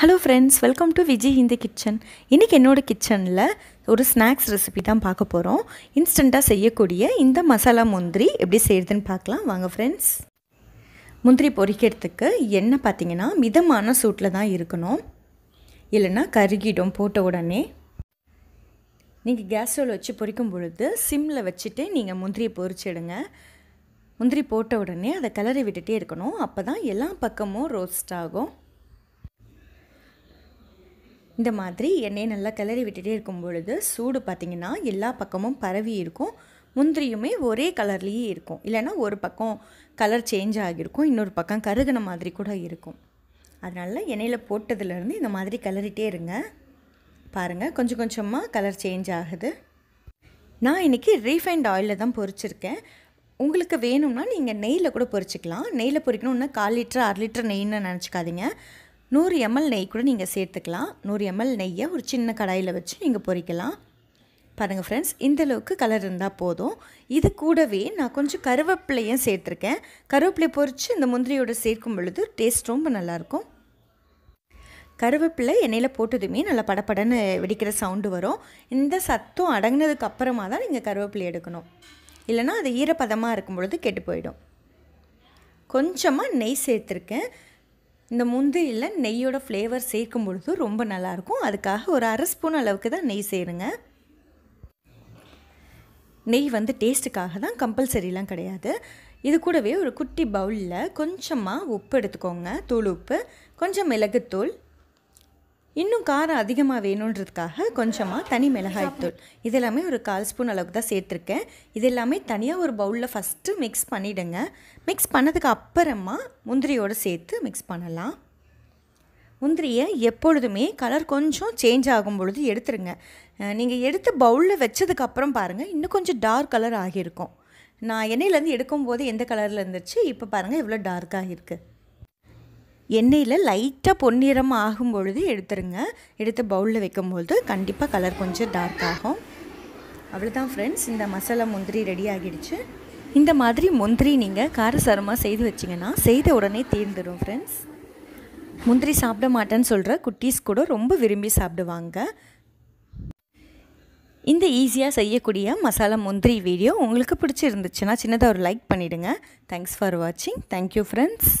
hello friends welcome to Vijay Hindi kitchen இன்றைக்கி என்னோடய கிச்சனில் ஒரு ஸ்நாக்ஸ் ரெசிபி தான் பார்க்க போகிறோம் இன்ஸ்டண்ட்டாக செய்யக்கூடிய இந்த மசாலா முந்திரி எப்படி செய்கிறதுன்னு பார்க்கலாம் வாங்க ஃப்ரெண்ட்ஸ் முந்திரி பொறிக்கிறதுக்கு என்ன பார்த்தீங்கன்னா மிதமான சூட்டில் தான் இருக்கணும் இல்லைன்னா கருகிடும் போட்ட உடனே நீங்கள் கேஸ் ஸ்டவ்வில் வச்சு பொறிக்கும் பொழுது சிம்மில் வச்சுட்டு நீங்கள் முந்திரியை பொறிச்சிடுங்க முந்திரி போட்ட உடனே அதை கிளறி விட்டுகிட்டே இருக்கணும் அப்போ தான் எல்லா பக்கமும் ரோஸ்ட் ஆகும் இந்த மாதிரி எண்ணெயை நல்லா கிளறி விட்டுகிட்டே இருக்கும் பொழுது சூடு பார்த்திங்கன்னா எல்லா பக்கமும் பரவி இருக்கும் முந்திரியுமே ஒரே கலர்லேயே இருக்கும் இல்லைன்னா ஒரு பக்கம் கலர் சேஞ்ச் ஆகியிருக்கும் இன்னொரு பக்கம் கருகின மாதிரி கூட இருக்கும் அதனால் எண்ணெயில் போட்டதுலேருந்து இந்த மாதிரி கிளறிட்டே இருங்க பாருங்கள் கொஞ்சம் கொஞ்சமாக கலர் சேஞ்ச் ஆகுது நான் இன்றைக்கி ரீஃபைண்ட் ஆயிலில் தான் பொறிச்சிருக்கேன் உங்களுக்கு வேணும்னா நீங்கள் நெய்யில் கூட பொறிச்சிக்கலாம் நெய்யில் பொறிக்கணும்னா கால் லிட்டர் அரை லிட்டர் நெய்ன்னு நினச்சிக்காதீங்க நூறு எம்எல் நெய் கூட நீங்கள் சேர்த்துக்கலாம் நூறு எம்எல் நெய்யை ஒரு சின்ன கடாயில் வச்சு நீங்கள் பொறிக்கலாம் பாருங்கள் ஃப்ரெண்ட்ஸ் இந்தளவுக்கு கலர் இருந்தால் போதும் இது கூடவே நான் கொஞ்சம் கருவேப்பிலையும் சேர்த்துருக்கேன் கருவேப்பிலை பொறித்து இந்த முந்திரியோடு சேர்க்கும் பொழுது டேஸ்ட் ரொம்ப நல்லாயிருக்கும் கருவேப்பிலை எண்ணெயில் போட்டதுமே நல்லா படப்படன்னு வெடிக்கிற சவுண்டு வரும் இந்த சத்தம் அடங்கினதுக்கு அப்புறமா தான் நீங்கள் கருவேப்பிலை எடுக்கணும் இல்லைனா அது ஈரப்பதமாக இருக்கும் பொழுது கெட்டு போயிடும் கொஞ்சமாக நெய் சேர்த்துருக்கேன் இந்த முந்திரியில் நெய்யோட ஃப்ளேவர் சேர்க்கும் பொழுது ரொம்ப நல்லாயிருக்கும் அதுக்காக ஒரு அரை ஸ்பூன் அளவுக்கு தான் நெய் சேருங்க நெய் வந்து டேஸ்ட்டுக்காக தான் கம்பல்சரிலாம் கிடையாது இது கூடவே ஒரு குட்டி பவுலில் கொஞ்சமாக உப்பு எடுத்துக்கோங்க தூள் உப்பு கொஞ்சம் மிளகுத்தூள் இன்னும் காரம் அதிகமாக வேணுன்றதுக்காக கொஞ்சமாக தனி மிளகாய் தூள் இதெல்லாமே ஒரு கால் ஸ்பூன் அளவுக்கு தான் சேர்த்துருக்கேன் இது எல்லாமே தனியாக ஒரு பவுலில் ஃபஸ்ட்டு மிக்ஸ் பண்ணிவிடுங்க மிக்ஸ் பண்ணதுக்கு அப்புறமா முந்திரியோடு சேர்த்து மிக்ஸ் பண்ணலாம் முந்திரியை எப்பொழுதுமே கலர் கொஞ்சம் சேஞ்ச் ஆகும் பொழுது எடுத்துருங்க நீங்கள் எடுத்து பவுலில் வச்சதுக்கப்புறம் பாருங்கள் இன்னும் கொஞ்சம் டார்க் கலர் ஆகியிருக்கும் நான் எண்ணெயிலேருந்து எடுக்கும்போது எந்த கலரில் இருந்துச்சு இப்போ பாருங்கள் இவ்வளோ டார்க்காக இருக்குது எண்ணெயில் லைட்டாக பொன்னிறம் ஆகும் பொழுது எடுத்துருங்க எடுத்து பவுலில் வைக்கும்பொழுது கண்டிப்பாக கலர் கொஞ்சம் டார்க் ஆகும் அவ்வளோதான் ஃப்ரெண்ட்ஸ் இந்த மசாலா முந்திரி ரெடி ஆகிடுச்சு இந்த மாதிரி முந்திரி நீங்கள் காரசாரமாக செய்து வச்சிங்கன்னா செய்த உடனே தீர்ந்துடும் ஃப்ரெண்ட்ஸ் முந்திரி சாப்பிட மாட்டேன்னு சொல்கிற குட்டீஸ் கூட ரொம்ப விரும்பி சாப்பிடுவாங்க இந்த ஈஸியாக செய்யக்கூடிய மசாலா முந்திரி வீடியோ உங்களுக்கு பிடிச்சிருந்துச்சுன்னா சின்னதாக ஒரு லைக் பண்ணிவிடுங்க தேங்க்ஸ் ஃபார் வாட்சிங் தேங்க்யூ ஃப்ரெண்ட்ஸ்